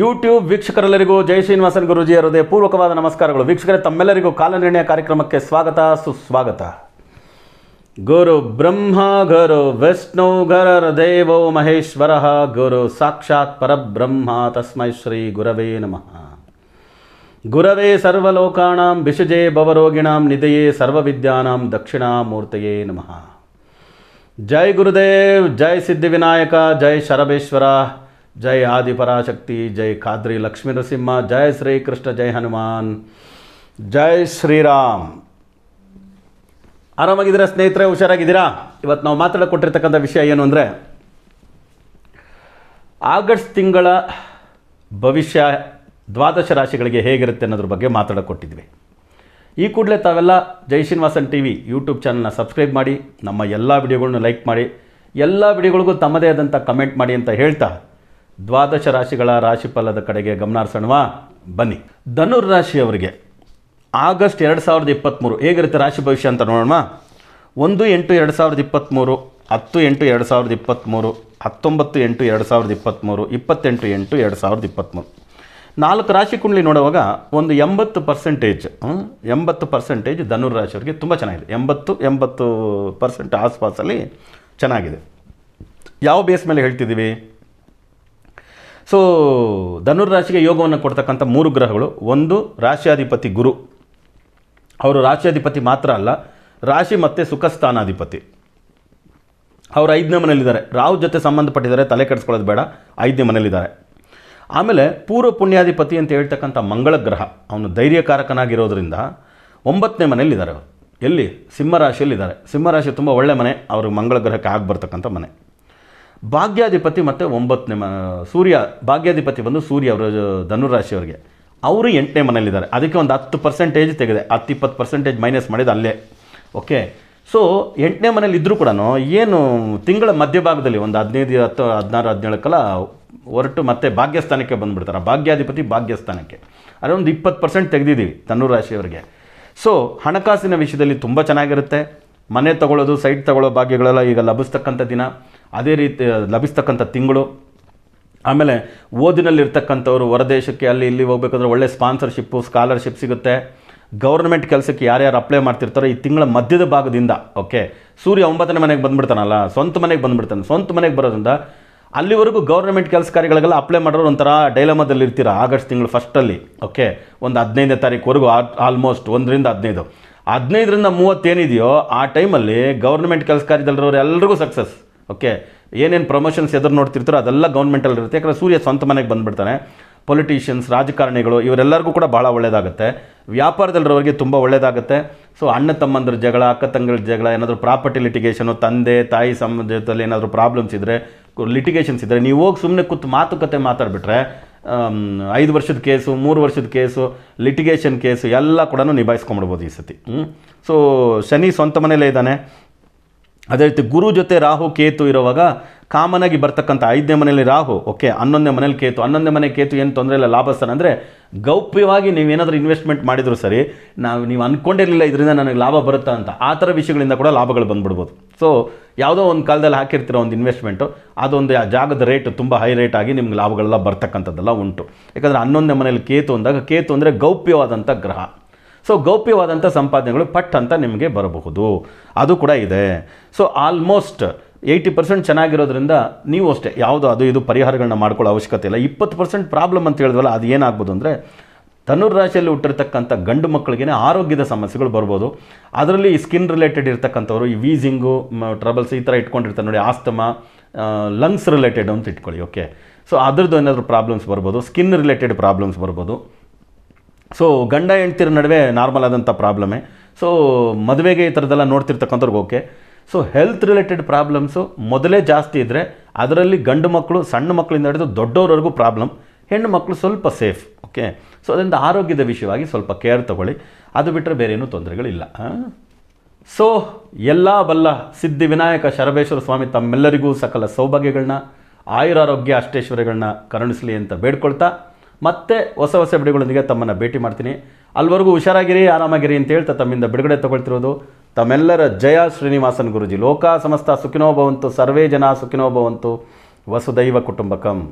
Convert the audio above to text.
YouTube ವೀಕ್ಷಕರೆಲ್ಲರಿಗೂ ಜಯ ಶ್ರೀನಿವಾಸನ್ ಗುರುಜಿ ಹೃದಯ ಪೂರ್ವಕವಾದ ನಮಸ್ಕಾರಗಳು ವೀಕ್ಷಕರೇ ತಮ್ಮೆಲ್ಲರಿಗೂ ಕಾಲನಿರ್ಣಯ ಕಾರ್ಯಕ್ರಮಕ್ಕೆ ಸ್ವಾಗತ ಸುಸ್ವಾಗತ ಗುರು ಬ್ರಹ್ಮ ಗುರು ವಿಷ್ಣು ಗರ ದೇವೋ ಮಹೇಶ್ವರ ಗುರು ಸಾಕ್ಷಾತ್ ಪರಬ್ರಹ್ಮ ತಸ್ಮೈ ಶ್ರೀ ಗುರವೇ ನಮಃ ಗುರವೇ ಸರ್ವಲೋಕಾಂ ಬಿಷಜೇ ಭವರೋಗಿಣಾಂ ನಿಧಯೇ ಸರ್ವವಿದ್ಯಾನಾಂ ದಕ್ಷಿಣಾಮೂರ್ತಯೇ ನಮಃ ಜೈ ಗುರುದೇವ್ ಜೈ ಸಿದ್ಧಿವಿನಾಯಕ ಜೈ ಶರಬೇಶ್ವರ ಜೈ ಆದಿಪರಾಶಕ್ತಿ ಜೈ ಖಾದ್ರಿ ಲಕ್ಷ್ಮೀ ನರಸಿಂಹ ಜೈ ಶ್ರೀ ಕೃಷ್ಣ ಜೈ ಹನುಮಾನ್ ಜೈ ಶ್ರೀರಾಮ್ ಆರಾಮಾಗಿದ್ದೀರಾ ಸ್ನೇಹಿತರೆ ಹುಷಾರಾಗಿದ್ದೀರಾ ಇವತ್ತು ನಾವು ಕೊಟ್ಟಿರ್ತಕ್ಕಂಥ ವಿಷಯ ಏನು ಅಂದರೆ ಆಗಸ್ಟ್ ತಿಂಗಳ ಭವಿಷ್ಯ ದ್ವಾದಶ ರಾಶಿಗಳಿಗೆ ಹೇಗಿರುತ್ತೆ ಅನ್ನೋದ್ರ ಬಗ್ಗೆ ಮಾತಾಡಿಕೊಟ್ಟಿದ್ವಿ ಈ ಕೂಡಲೇ ತಾವೆಲ್ಲ Jai Srinivasan T V YouTube ಚಾನಲ್ನ ಸಬ್ಸ್ಕ್ರೈಬ್ ಮಾಡಿ ನಮ್ಮ ಎಲ್ಲ ವಿಡಿಯೋಗಳನ್ನ ಲೈಕ್ ಮಾಡಿ ಎಲ್ಲ ವಿಡಿಯೋಗಳಿಗೂ ತಮ್ಮದೇ ಆದಂಥ ಕಮೆಂಟ್ ಮಾಡಿ ಅಂತ ಹೇಳ್ತಾ ದ್ವಾದಶ ರಾಶಿಗಳ ರಾಶಿಫಲದ ಕಡೆಗೆ ಗಮನ ಬನ್ನಿ ಧನುರ್ ರಾಶಿಯವರಿಗೆ ಆಗಸ್ಟ್ ಎರಡು ಸಾವಿರದ ಇಪ್ಪತ್ತ್ಮೂರು ಹೇಗಿರುತ್ತೆ ರಾಶಿ ಭವಿಷ್ಯ ಅಂತ ನೋಡೋಣ ಒಂದು ಎಂಟು ಎರಡು ಸಾವಿರದ ಇಪ್ಪತ್ತ್ಮೂರು ಹತ್ತು ಎಂಟು ಎರಡು ಸಾವಿರದ ಇಪ್ಪತ್ತ್ಮೂರು ಹತ್ತೊಂಬತ್ತು ಎಂಟು ಎರಡು ಸಾವಿರದ ಇಪ್ಪತ್ತ್ಮೂರು ಇಪ್ಪತ್ತೆಂಟು ಎಂಟು ಎರಡು ಸಾವಿರದ ಇಪ್ಪತ್ತ್ಮೂರು ನಾಲ್ಕು ರಾಶಿ ಕುಂಡ್ಲಿ ನೋಡುವಾಗ ಒಂದು ಎಂಬತ್ತು ಪರ್ಸೆಂಟೇಜ್ ಎಂಬತ್ತು ಪರ್ಸೆಂಟೇಜ್ ಧನುರ್ ರಾಶಿಯವರಿಗೆ ತುಂಬ ಚೆನ್ನಾಗಿದೆ ಎಂಬತ್ತು ಎಂಬತ್ತು ಪರ್ಸೆಂಟ್ ಆಸ್ಪಾಸಲ್ಲಿ ಚೆನ್ನಾಗಿದೆ ಯಾವ ಬೇಸ್ ಮೇಲೆ ಹೇಳ್ತಿದ್ದೀವಿ ಸೊ ರಾಶಿಗೆ ಯೋಗವನ್ನು ಕೊಡ್ತಕ್ಕಂಥ ಮೂರು ಗ್ರಹಗಳು ಒಂದು ರಾಶ್ಯಾಧಿಪತಿ ಗುರು ಅವರು ರಾಶ್ಯಾಧಿಪತಿ ಮಾತ್ರ ಅಲ್ಲ ರಾಶಿ ಮತ್ತು ಸುಖಸ್ಥಾನಾಧಿಪತಿ ಅವರು ಐದನೇ ಮನೇಲಿದ್ದಾರೆ ರಾಹು ಜೊತೆ ಸಂಬಂಧಪಟ್ಟಿದ್ದಾರೆ ತಲೆ ಕೆಡಿಸ್ಕೊಳ್ಳೋದು ಬೇಡ ಐದನೇ ಮನೇಲಿದ್ದಾರೆ ಆಮೇಲೆ ಪೂರ್ವ ಪುಣ್ಯಾಧಿಪತಿ ಅಂತ ಹೇಳ್ತಕ್ಕಂಥ ಮಂಗಳ ಗ್ರಹ ಅವನು ಧೈರ್ಯಕಾರಕನಾಗಿರೋದ್ರಿಂದ ಒಂಬತ್ತನೇ ಮನೇಲಿದ್ದಾರೆ ಅವರು ಎಲ್ಲಿ ಸಿಂಹರಾಶಿಯಲ್ಲಿದ್ದಾರೆ ಸಿಂಹರಾಶಿ ತುಂಬ ಒಳ್ಳೆ ಮನೆ ಅವರು ಮಂಗಳ ಗ್ರಹಕ್ಕೆ ಆಗಿಬರ್ತಕ್ಕಂಥ ಮನೆ ಭಾಗ್ಯಾಧಿಪತಿ ಮತ್ತು ಒಂಬತ್ತನೇ ಮ ಸೂರ್ಯ ಭಾಗ್ಯಾಧಿಪತಿ ಬಂದು ಸೂರ್ಯ ಅವರ ಧನುರಾಶಿಯವರಿಗೆ ಅವರು ಎಂಟನೇ ಮನೇಲಿದ್ದಾರೆ ಅದಕ್ಕೆ ಒಂದು ಹತ್ತು ಪರ್ಸೆಂಟೇಜ್ ತೆಗೆದೆ ಹತ್ತು ಇಪ್ಪತ್ತು ಪರ್ಸೆಂಟೇಜ್ ಮೈನಸ್ ಮಾಡಿದ ಅಲ್ಲೇ ಓಕೆ ಸೊ ಎಂಟನೇ ಮನೇಲಿ ಇದ್ದರೂ ಕೂಡ ಏನು ತಿಂಗಳ ಮಧ್ಯಭಾಗದಲ್ಲಿ ಒಂದು ಹದಿನೈದು ಹತ್ತು ಹದಿನಾರು ಹದಿನೇಳಕ್ಕೆಲ್ಲ ಹೊರಟು ಮತ್ತೆ ಭಾಗ್ಯಸ್ಥಾನಕ್ಕೆ ಬಂದುಬಿಡ್ತಾರೆ ಭಾಗ್ಯಾಧಿಪತಿ ಭಾಗ್ಯಸ್ಥಾನಕ್ಕೆ ಅದೊಂದು ಇಪ್ಪತ್ತು ಪರ್ಸೆಂಟ್ ತೆಗೆದಿದ್ದೀವಿ ಧನುರಾಶಿಯವರಿಗೆ ಸೊ ಹಣಕಾಸಿನ ವಿಷಯದಲ್ಲಿ ತುಂಬ ಚೆನ್ನಾಗಿರುತ್ತೆ ಮನೆ ತಗೊಳ್ಳೋದು ಸೈಟ್ ತಗೊಳ್ಳೋ ಭಾಗ್ಯಗಳೆಲ್ಲ ಈಗ ಲಭಿಸ್ತಕ್ಕಂಥ ದಿನ ಅದೇ ರೀತಿ ಲಭಿಸ್ತಕ್ಕಂಥ ತಿಂಗಳು ಆಮೇಲೆ ಓದಿನಲ್ಲಿರ್ತಕ್ಕಂಥವ್ರು ಹೊರದೇಶಕ್ಕೆ ಅಲ್ಲಿ ಇಲ್ಲಿ ಹೋಗ್ಬೇಕಂದ್ರೆ ಒಳ್ಳೆ ಸ್ಪಾನ್ಸರ್ಶಿಪ್ಪು ಸ್ಕಾಲರ್ಶಿಪ್ ಸಿಗುತ್ತೆ ಗೌರ್ಮೆಂಟ್ ಕೆಲಸಕ್ಕೆ ಯಾರ್ಯಾರು ಅಪ್ಲೈ ಮಾಡ್ತಿರ್ತಾರೋ ಈ ತಿಂಗಳ ಮಧ್ಯದ ಭಾಗದಿಂದ ಓಕೆ ಸೂರ್ಯ ಒಂಬತ್ತನೇ ಮನೆಗೆ ಬಂದುಬಿಡ್ತಾನಲ್ಲ ಸ್ವಂತ ಮನೆಗೆ ಬಂದುಬಿಡ್ತಾನೆ ಸ್ವಂತ ಮನೆಗೆ ಬರೋದ್ರಿಂದ ಅಲ್ಲಿವರೆಗೂ ಗೌರ್ಮೆಂಟ್ ಕೆಲಸ ಕಾರ್ಯಗಳಿಗೆಲ್ಲ ಅಪ್ಲೈ ಮಾಡೋರು ಒಂಥರ ಡೈಲಮದಲ್ಲಿ ಇರ್ತೀರ ಆಗಸ್ಟ್ ತಿಂಗಳು ಫಸ್ಟಲ್ಲಿ ಓಕೆ ಒಂದು ಹದಿನೈದನೇ ತಾರೀಕುವರೆಗೂ ಆಲ್ಮೋಸ್ಟ್ ಒಂದರಿಂದ ಹದಿನೈದು ಹದಿನೈದರಿಂದ ಮೂವತ್ತೇನಿದೆಯೋ ಆ ಟೈಮಲ್ಲಿ ಗೌರ್ಮೆಂಟ್ ಕೆಲಸ ಕಾರ್ಯದಲ್ಲಿರೋರು ಎಲ್ರಿಗೂ ಸಕ್ಸಸ್ ಓಕೆ ಏನೇನು ಪ್ರಮೋಷನ್ಸ್ ಎದುರು ನೋಡ್ತಿರ್ತಾರೋ ಅದೆಲ್ಲ ಗೌರ್ಮೆಂಟಲ್ಲಿ ಇರುತ್ತೆ ಯಾಕಂದರೆ ಸೂರ್ಯ ಸ್ವಂತ ಮನೆಗೆ ಬಂದುಬಿಡ್ತಾನೆ ಪೊಲಿಟೀಷಿಯನ್ಸ್ ರಾಜಕಾರಣಿಗಳು ಇವರೆಲ್ಲರಿಗೂ ಕೂಡ ಭಾಳ ಒಳ್ಳೆಯದಾಗುತ್ತೆ ವ್ಯಾಪಾರದಲ್ಲಿರೋರಿಗೆ ತುಂಬ ಒಳ್ಳೆಯದಾಗುತ್ತೆ ಸೊ ಅಣ್ಣ ತಮ್ಮಂದ್ರ ಜಗಳ ಅಕ್ಕ ತಂಗಿರ ಜಗಳ ಏನಾದರೂ ಪ್ರಾಪರ್ಟಿ ಲಿಟಿಗೇಷನು ತಂದೆ ತಾಯಿ ಸಂಬಂಧದಲ್ಲಿ ಏನಾದರೂ ಪ್ರಾಬ್ಲಮ್ಸ್ ಇದ್ದರೆ ಲಿಟಿಗೇಷನ್ಸ್ ಇದ್ದರೆ ನೀವು ಹೋಗಿ ಸುಮ್ಮನೆ ಕೂತು ಮಾತುಕತೆ ಮಾತಾಡಿಬಿಟ್ರೆ ಐದು ವರ್ಷದ ಕೇಸು ಮೂರು ವರ್ಷದ ಕೇಸು ಲಿಟಿಗೇಷನ್ ಕೇಸು ಎಲ್ಲ ಕೂಡ ನಿಭಾಯಿಸ್ಕೊಂಬಿಡ್ಬೋದು ಈ ಸತಿ ಸೊ ಶನಿ ಸ್ವಂತ ಮನೇಲೇ ಇದ್ದಾನೆ ಅದೇ ರೀತಿ ಗುರು ಜೊತೆ ರಾಹು ಕೇತು ಇರುವಾಗ ಕಾಮನ್ ಆಗಿ ಬರ್ತಕ್ಕಂಥ ಐದನೇ ಮನೆಯಲ್ಲಿ ರಾಹು ಓಕೆ ಹನ್ನೊಂದನೇ ಮನೇಲಿ ಕೇತು ಹನ್ನೊಂದೇ ಮನೆ ಕೇತು ಏನು ತೊಂದರೆ ಇಲ್ಲ ಲಾಭ ಸರ್ ಅಂದರೆ ಗೌಪ್ಯವಾಗಿ ನೀವೇನಾದರೂ ಇನ್ವೆಸ್ಟ್ಮೆಂಟ್ ಮಾಡಿದ್ರು ಸರಿ ನಾವು ನೀವು ಅಂದ್ಕೊಂಡಿರಲಿಲ್ಲ ಇದರಿಂದ ನನಗೆ ಲಾಭ ಬರುತ್ತಾ ಅಂತ ಆ ಥರ ವಿಷಯಗಳಿಂದ ಕೂಡ ಲಾಭಗಳು ಬಂದ್ಬಿಡ್ಬೋದು ಸೊ ಯಾವುದೋ ಒಂದು ಕಾಲದಲ್ಲಿ ಹಾಕಿರ್ತಿರೋ ಒಂದು ಇನ್ವೆಸ್ಟ್ಮೆಂಟು ಅದೊಂದು ಆ ಜಾಗದ ರೇಟ್ ತುಂಬ ಹೈ ರೇಟ್ ಆಗಿ ನಿಮ್ಗೆ ಲಾಭಗಳೆಲ್ಲ ಬರ್ತಕ್ಕಂಥದ್ದೆಲ್ಲ ಉಂಟು ಯಾಕಂದರೆ ಹನ್ನೊಂದೇ ಮನೇಲಿ ಕೇತು ಅಂದಾಗ ಕೇತು ಅಂದರೆ ಗೌಪ್ಯವಾದಂಥ ಗ್ರಹ ಸೊ ಗೌಪ್ಯವಾದಂಥ ಸಂಪಾದನೆಗಳು ಪಟ್ ಅಂತ ನಿಮಗೆ ಬರಬಹುದು ಅದು ಕೂಡ ಇದೆ ಸೊ ಆಲ್ಮೋಸ್ಟ್ ಏಯ್ಟಿ ಪರ್ಸೆಂಟ್ ಚೆನ್ನಾಗಿರೋದ್ರಿಂದ ನೀವು ಅಷ್ಟೇ ಯಾವುದು ಅದು ಇದು ಪರಿಹಾರಗಳನ್ನ ಮಾಡ್ಕೊಳ್ಳೋ ಅವಶ್ಯಕತೆ ಇಲ್ಲ ಇಪ್ಪತ್ತು ಪರ್ಸೆಂಟ್ ಪ್ರಾಬ್ಲಮ್ ಅಂತ ಹೇಳಿದ್ವಲ್ಲ ಅದು ಏನಾಗ್ಬೋದು ಅಂದರೆ ರಾಶಿಯಲ್ಲಿ ಹುಟ್ಟಿರ್ತಕ್ಕಂಥ ಗಂಡು ಮಕ್ಕಳಿಗೆ ಆರೋಗ್ಯದ ಸಮಸ್ಯೆಗಳು ಬರ್ಬೋದು ಅದರಲ್ಲಿ ಸ್ಕಿನ್ ರಿಲೇಟೆಡ್ ಇರ್ತಕ್ಕಂಥವ್ರು ಈ ವೀಸಿಂಗು ಟ್ರಬಲ್ಸ್ ಈ ಥರ ಇಟ್ಕೊಂಡಿರ್ತಾರೆ ನೋಡಿ ಆಸ್ತಮ ಲಂಗ್ಸ್ ರಿಲೇಟೆಡ್ ಅಂತ ಇಟ್ಕೊಳ್ಳಿ ಓಕೆ ಸೊ ಅದ್ರದ್ದು ಏನಾದರೂ ಪ್ರಾಬ್ಲಮ್ಸ್ ಬರ್ಬೋದು ಸ್ಕಿನ್ ರಿಲೇಟೆಡ್ ಪ್ರಾಬ್ಲಮ್ಸ್ ಬರ್ಬೋದು ಸೊ ಗಂಡ ಹೆಂಡ್ತಿರ ನಡುವೆ ನಾರ್ಮಲ್ ಆದಂಥ ಪ್ರಾಬ್ಲಮೇ ಸೊ ಮದುವೆಗೆ ಈ ಥರದ್ದೆಲ್ಲ ನೋಡ್ತಿರ್ತಕ್ಕಂಥವ್ರಿಗೆ okay so health related problems ಮೊದಲೇ ಜಾಸ್ತಿ ಇದ್ದರೆ ಅದರಲ್ಲಿ ಗಂಡು ಮಕ್ಕಳು ಸಣ್ಣ ಮಕ್ಕಳಿಂದ ಹಿಡಿದು ದೊಡ್ಡವ್ರವರೆಗೂ ಪ್ರಾಬ್ಲಮ್ ಹೆಣ್ಣು ಮಕ್ಕಳು ಸ್ವಲ್ಪ ಸೇಫ್ ಓಕೆ ಸೊ ಅದರಿಂದ ಆರೋಗ್ಯದ ವಿಷಯವಾಗಿ ಸ್ವಲ್ಪ ಕೇರ್ ತಗೊಳ್ಳಿ ಅದು ಬಿಟ್ಟರೆ ಬೇರೆ ಏನೂ ತೊಂದರೆಗಳಿಲ್ಲ ಸೊ ಎಲ್ಲ ಬಲ್ಲ ಸಿದ್ಧಿ ವಿನಾಯಕ ಶರಬೇಶ್ವರ ಸ್ವಾಮಿ ತಮ್ಮೆಲ್ಲರಿಗೂ ಸಕಲ ಸೌಭಾಗ್ಯಗಳನ್ನ ಆಯುರಾರೋಗ್ಯ ಅಷ್ಟೇಶ್ವರ್ಯಗಳನ್ನ ಕರುಣಿಸಲಿ ಅಂತ ಬೇಡ್ಕೊಳ್ತಾ ಮತ್ತೆ ಹೊಸ ಹೊಸ ಬಿಡುಗಳೊಂದಿಗೆ ತಮ್ಮನ್ನು ಭೇಟಿ ಮಾಡ್ತೀನಿ ಅಲ್ಲಿವರೆಗೂ ಹುಷಾರಾಗಿರಿ ಆರಾಮಾಗಿರಿ ಅಂತ ಹೇಳ್ತಾ ತಮ್ಮಿಂದ ಬಿಡುಗಡೆ ತಗೊಳ್ತಿರೋದು ತಮ್ಮೆಲ್ಲರ ಜಯ ಶ್ರೀನಿವಾಸನ್ ಗುರುಜಿ ಲೋಕ ಸಮಸ್ತ ಸುಖಿನೋಭವಂತು ಸರ್ವೇ ಜನ ಸುಖಿನೋಭವಂತು ವಸುದೈವ ಕುಟುಂಬಕಂ